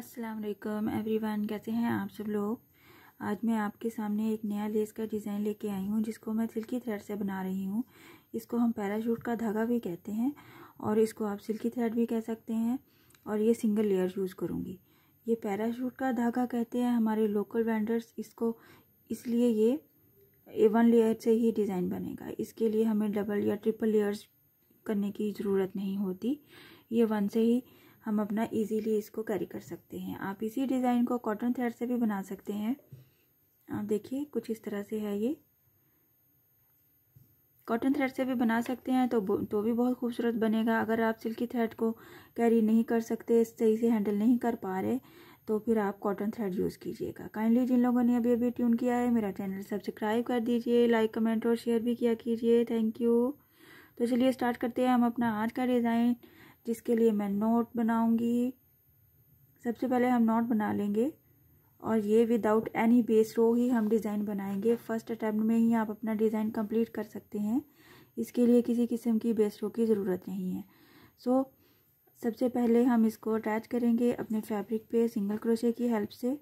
अस्सलाम वालेकुम एवरीवन कैसे हैं आप सब लोग आज मैं आपके सामने एक नया लेस का डिज़ाइन लेके आई हूँ जिसको मैं सिल्की थ्रेड से बना रही हूँ इसको हम पैराशूट का धागा भी कहते हैं और इसको आप सिल्की थ्रेड भी कह सकते हैं और ये सिंगल लेयर यूज़ करूँगी ये पैराशूट का धागा कहते हैं हमारे लोकल वेंडर्स इसको इसलिए ये ए वन लेयर से ही डिज़ाइन बनेगा इसके लिए हमें डबल या ट्रिपल लेयर्स करने की ज़रूरत नहीं होती ये वन से ही हम अपना इजीली इसको कैरी कर सकते हैं आप इसी डिज़ाइन को कॉटन थ्रेड से भी बना सकते हैं आप देखिए कुछ इस तरह से है ये कॉटन थ्रेड से भी बना सकते हैं तो तो भी बहुत खूबसूरत बनेगा अगर आप सिल्की थ्रेड को कैरी नहीं कर सकते सही से हैंडल नहीं कर पा रहे तो फिर आप कॉटन थ्रेड यूज़ कीजिएगा काइंडली जिन लोगों ने अभी अभी ट्यून किया है मेरा चैनल सब्सक्राइब कर दीजिए लाइक कमेंट और शेयर भी किया कीजिए थैंक यू तो चलिए स्टार्ट करते हैं हम अपना आज का डिज़ाइन जिसके लिए मैं नोट बनाऊंगी सबसे पहले हम नोट बना लेंगे और ये विदाउट एनी बेस रो ही हम डिज़ाइन बनाएंगे फर्स्ट अटैम्प्ट में ही आप अपना डिज़ाइन कंप्लीट कर सकते हैं इसके लिए किसी किस्म की बेस रो की ज़रूरत नहीं है सो so, सबसे पहले हम इसको अटैच करेंगे अपने फैब्रिक पे सिंगल क्रोशे की हेल्प से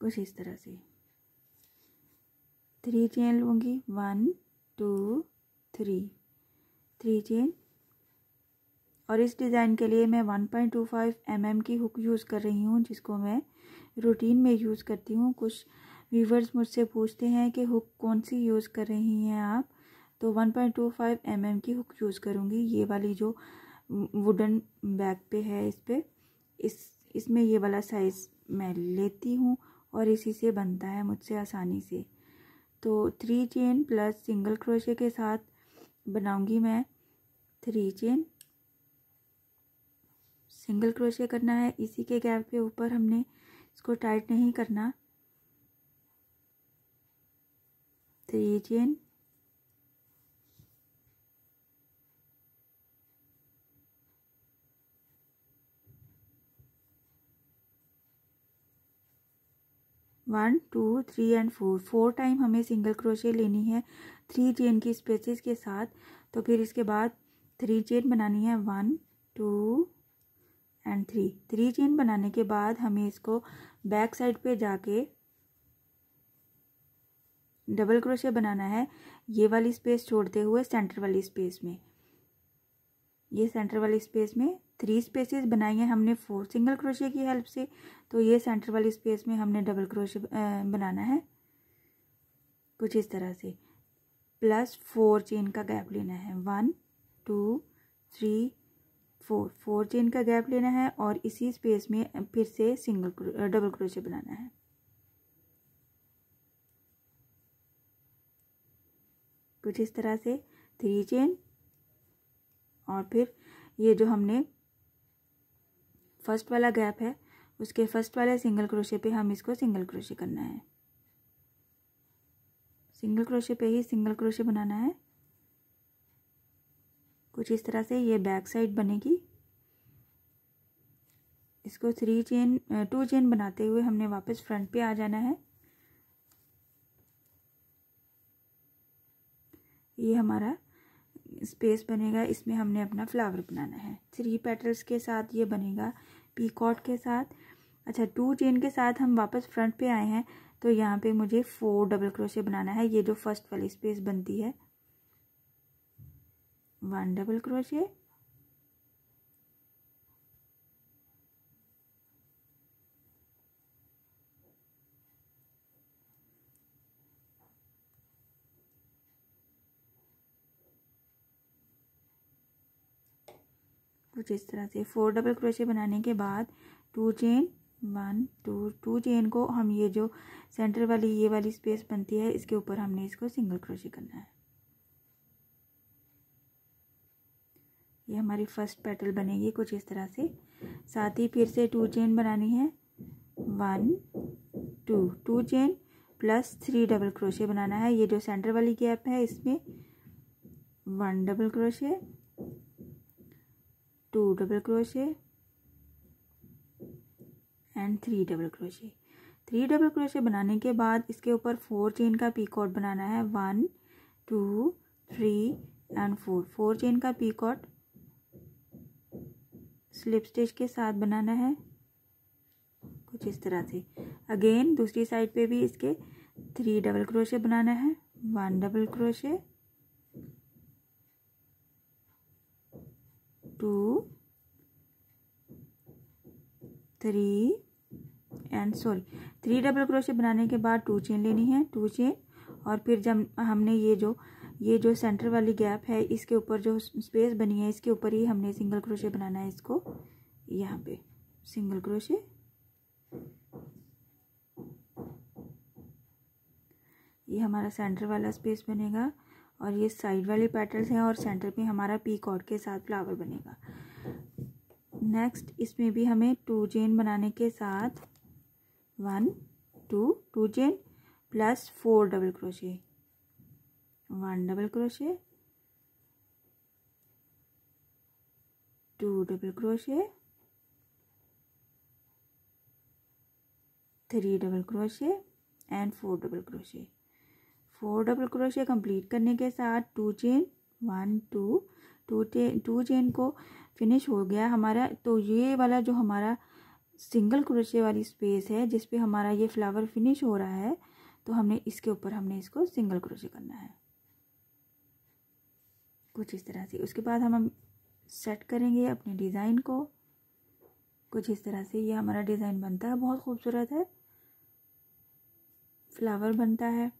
कुछ इस तरह से थ्री चेन लूँगी one two three three chain और इस डिज़ाइन के लिए मैं 1.25 पॉइंट mm की हुक यूज़ कर रही हूँ जिसको मैं रूटीन में यूज़ करती हूँ कुछ व्यूवर्स मुझसे पूछते हैं कि हुक कौन सी यूज़ कर रही हैं आप तो 1.25 पॉइंट mm की हुक यूज़ करूँगी ये वाली जो वुडन बैग पे है इस पर इस इसमें ये वाला साइज़ मैं लेती हूँ और इसी से बनता है मुझसे आसानी से तो three chain plus single crochet के साथ बनाऊंगी मैं थ्री चेन सिंगल क्रोशे करना है इसी के गैप के ऊपर हमने इसको टाइट नहीं करना three chain one two three and four four time हमें सिंगल क्रोशे लेनी है थ्री चेन की स्पेसिस के साथ तो फिर इसके बाद थ्री चेन बनानी है one two and three three chain बनाने के बाद हमें इसको बैक साइड पे जाके डबल क्रोशे बनाना है ये वाली स्पेस छोड़ते हुए सेंटर वाली स्पेस में ये सेंटर वाली स्पेस में थ्री स्पेसेस बनाई हैं हमने फोर सिंगल क्रोशे की हेल्प से तो ये सेंटर वाली स्पेस में हमने डबल क्रोशे बनाना है कुछ इस तरह से प्लस फोर चेन का गैप लेना है one two three four four chain का गैप लेना है और इसी स्पेस में फिर से सिंगल डबल क्रोशे बनाना है कुछ इस तरह से थ्री चेन और फिर ये जो हमने फर्स्ट वाला गैप है उसके फर्स्ट वाले सिंगल क्रोशे पे हम इसको सिंगल क्रोशे करना है सिंगल क्रोशे पे ही सिंगल क्रोशे बनाना है कुछ इस तरह से ये बैक साइड बनेगी इसको थ्री चेन टू चेन बनाते हुए हमने वापस फ्रंट पे आ जाना है ये हमारा स्पेस बनेगा इसमें हमने अपना फ्लावर बनाना है थ्री पेटल्स के साथ ये बनेगा पीकॉट के साथ अच्छा टू चेन के साथ हम वापस फ्रंट पे आए हैं तो यहाँ पे मुझे फोर डबल क्रोशे बनाना है ये जो फर्स्ट वाली स्पेस बनती है वन डबल क्रोशे कुछ इस तरह से फोर डबल क्रोशे बनाने के बाद two chain one two two chain को हम ये जो सेंटर वाली ये वाली स्पेस बनती है इसके ऊपर हमने इसको सिंगल क्रोशे करना है ये हमारी फर्स्ट पेटल बनेगी कुछ इस तरह से साथ ही फिर से टू चेन बनानी है one two two chain plus three double crochet बनाना है ये जो सेंटर वाली गैप है इसमें one double crochet two double crochet and three double crochet three double crochet बनाने के बाद इसके ऊपर फोर चेन का पीकॉट बनाना है one two three and four four chain का पीकॉट स्लिप स्टिच के साथ बनाना है कुछ इस तरह से अगेन दूसरी साइड पे भी इसके थ्री डबल क्रोशे बनाना है one double crochet two three and sorry three double crochet बनाने के बाद टू चेन लेनी है टू चेन और फिर जब हमने ये जो ये जो सेंटर वाली गैप है इसके ऊपर जो स्पेस बनी है इसके ऊपर ही हमने सिंगल क्रोशे बनाना है इसको यहाँ पे सिंगल क्रोशे ये हमारा सेंटर वाला स्पेस बनेगा और ये साइड वाले पेटल्स हैं और सेंटर पे हमारा पीकॉट के साथ फ्लावर बनेगा नेक्स्ट इसमें भी हमें टू चेन बनाने के साथ one two two chain plus four double crochet one double crochet two double crochet three double crochet and four double crochet four double crochet complete करने के साथ two chain one two two chain two chain को finish हो गया हमारा तो ये वाला जो हमारा सिंगल क्रोशे वाली स्पेस है जिस पे हमारा ये फ्लावर फिनिश हो रहा है तो हमने इसके ऊपर हमने इसको सिंगल क्रोशे करना है कुछ इस तरह से उसके बाद हम सेट करेंगे अपने डिज़ाइन को कुछ इस तरह से ये हमारा डिज़ाइन बनता है बहुत खूबसूरत है फ्लावर बनता है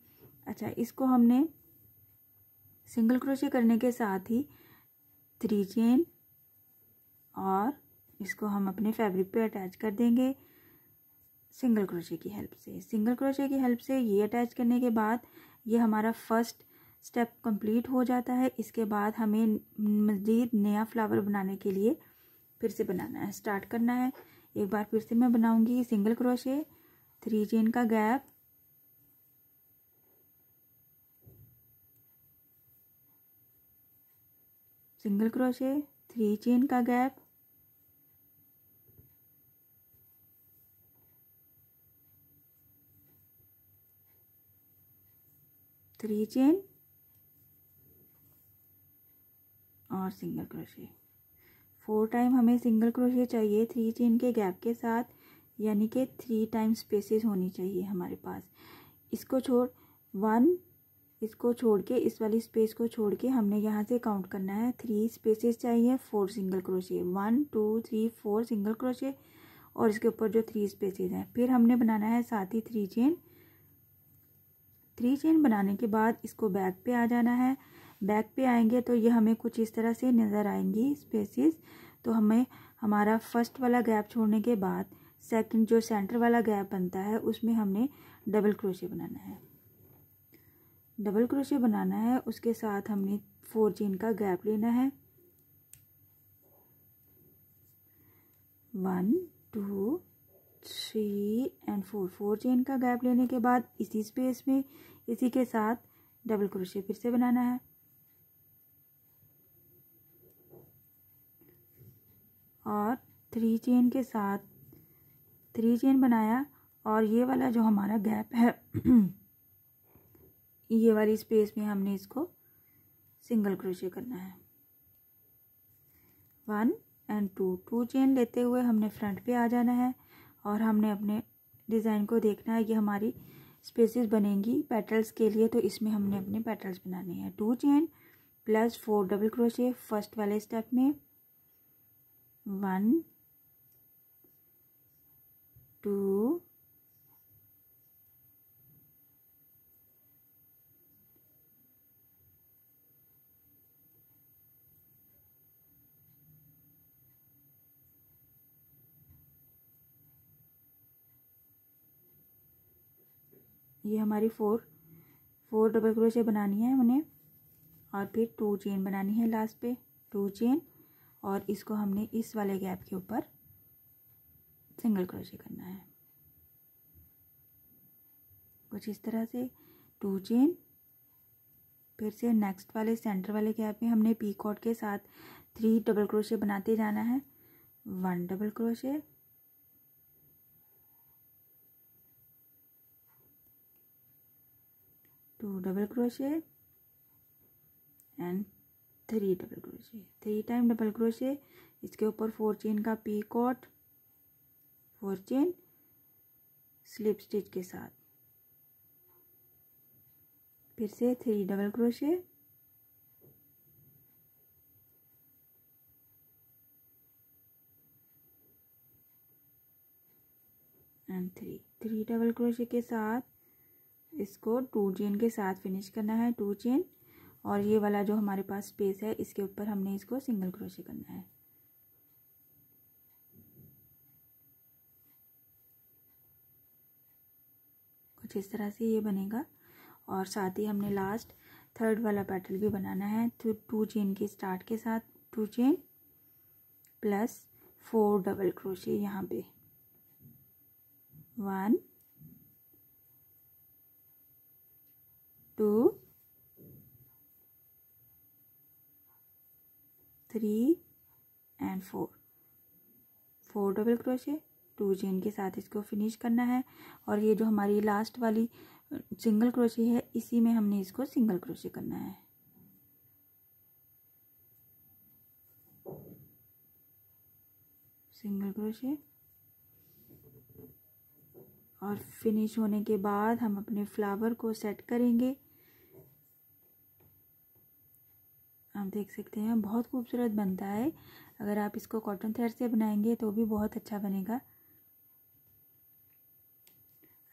अच्छा इसको हमने सिंगल क्रोशे करने के साथ ही थ्री चेन और इसको हम अपने फैब्रिक पे अटैच कर देंगे सिंगल क्रोशे की हेल्प से सिंगल क्रोशे की हेल्प से ये अटैच करने के बाद ये हमारा फर्स्ट स्टेप कंप्लीट हो जाता है इसके बाद हमें मज़ीद नया फ्लावर बनाने के लिए फिर से बनाना है स्टार्ट करना है एक बार फिर से मैं बनाऊंगी सिंगल क्रोशे थ्री चेन का gap single crochet three chain का गैप थ्री चेन और सिंगल क्रोशे फोर टाइम हमें सिंगल क्रोशे चाहिए थ्री चेन के गैप के साथ यानी कि थ्री टाइम स्पेसेस होनी चाहिए हमारे पास इसको छोड़ वन इसको छोड़ के इस वाली स्पेस को छोड़ के हमने यहाँ से काउंट करना है थ्री स्पेसेस चाहिए four single crochet one two three four single crochet और इसके ऊपर जो थ्री स्पेसेस हैं फिर हमने बनाना है साथ ही थ्री चेन थ्री चेन बनाने के बाद इसको बैक पे आ जाना है बैक पे आएंगे तो ये हमें कुछ इस तरह से नज़र आएंगी स्पेसिस तो हमें हमारा फर्स्ट वाला गैप छोड़ने के बाद सेकंड जो सेंटर वाला गैप बनता है उसमें हमने डबल क्रोशे बनाना है डबल क्रोशे बनाना है उसके साथ हमने फोर चेन का गैप लेना है one two three and four four chain का गैप लेने के बाद इसी स्पेस में इसी के साथ डबल क्रोशे फिर से बनाना है और थ्री चेन के साथ थ्री चेन बनाया और ये वाला जो हमारा गैप है ये वाली स्पेस में हमने इसको सिंगल क्रोशे करना है one and two two chain लेते हुए हमने फ्रंट पे आ जाना है और हमने अपने डिज़ाइन को देखना है कि हमारी स्पेसिस बनेंगी पेटल्स के लिए तो इसमें हमने अपने पेटल्स बनाने हैं two chain plus four double crochet first वाले स्टेप में वन टू ये हमारी फोर फोर डबल क्रोशे बनानी है हमने और फिर टू चेन बनानी है लास्ट पे टू चेन और इसको हमने इस वाले गैप के ऊपर सिंगल क्रोशे करना है कुछ इस तरह से टू चेन फिर से नेक्स्ट वाले सेंटर वाले गैप में हमने पी कोड के साथ थ्री डबल क्रोशे बनाते जाना है one double crochet two double crochet and three double crochet three time double crochet इसके ऊपर फोर चेन का picot four chain slip stitch के साथ फिर से three double crochet and three three double crochet के साथ इसको टू चेन के साथ फिनिश करना है टू चेन और ये वाला जो हमारे पास स्पेस है इसके ऊपर हमने इसको सिंगल क्रोशे करना है कुछ इस तरह से ये बनेगा और साथ ही हमने लास्ट थर्ड वाला पेटल भी बनाना है तो टू चेन के स्टार्ट के साथ two chain plus four double crochet यहाँ पे one two three and four four double crochet two chain के साथ इसको फिनिश करना है और ये जो हमारी लास्ट वाली सिंगल क्रोशे है इसी में हमने इसको सिंगल क्रोशे करना है सिंगल क्रोशे और फिनिश होने के बाद हम अपने फ्लावर को सेट करेंगे आप देख सकते हैं बहुत खूबसूरत बनता है अगर आप इसको कॉटन थ्रेड से बनाएंगे तो भी बहुत अच्छा बनेगा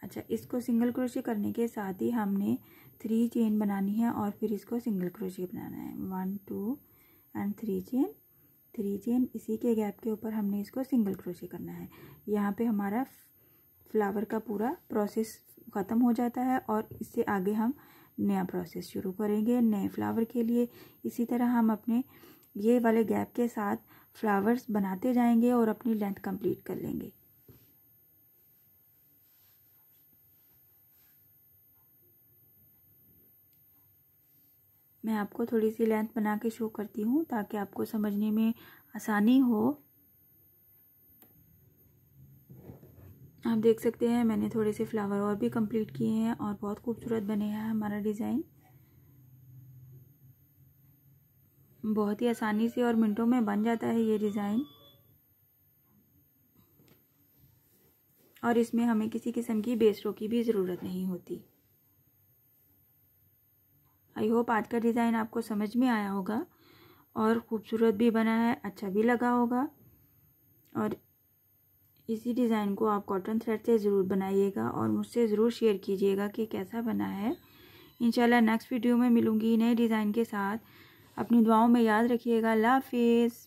अच्छा इसको सिंगल क्रोशे करने के साथ ही हमने थ्री चेन बनानी है और फिर इसको सिंगल क्रोशे बनाना है one two and three chain three chain इसी के गैप के ऊपर हमने इसको सिंगल क्रोशे करना है यहाँ पे हमारा फ्लावर का पूरा प्रोसेस ख़त्म हो जाता है और इससे आगे हम नया प्रोसेस शुरू करेंगे नए फ्लावर के लिए इसी तरह हम अपने ये वाले गैप के साथ फ्लावर्स बनाते जाएंगे और अपनी लेंथ कंप्लीट कर लेंगे मैं आपको थोड़ी सी लेंथ बना के शो करती हूँ ताकि आपको समझने में आसानी हो आप देख सकते हैं मैंने थोड़े से फ्लावर और भी कंप्लीट किए हैं और बहुत खूबसूरत बने हैं हमारा डिज़ाइन बहुत ही आसानी से और मिनटों में बन जाता है ये डिज़ाइन और इसमें हमें किसी किस्म की बेसरो की भी ज़रूरत नहीं होती आई होप आज का डिज़ाइन आपको समझ में आया होगा और ख़ूबसूरत भी बना है अच्छा भी लगा होगा और इसी डिज़ाइन को आप कॉटन थ्रेड से ज़रूर बनाइएगा और मुझसे ज़रूर शेयर कीजिएगा कि कैसा बना है इंशाल्लाह नेक्स्ट वीडियो में मिलूंगी नए डिज़ाइन के साथ अपनी दुआओं में याद रखिएगा लाफिज़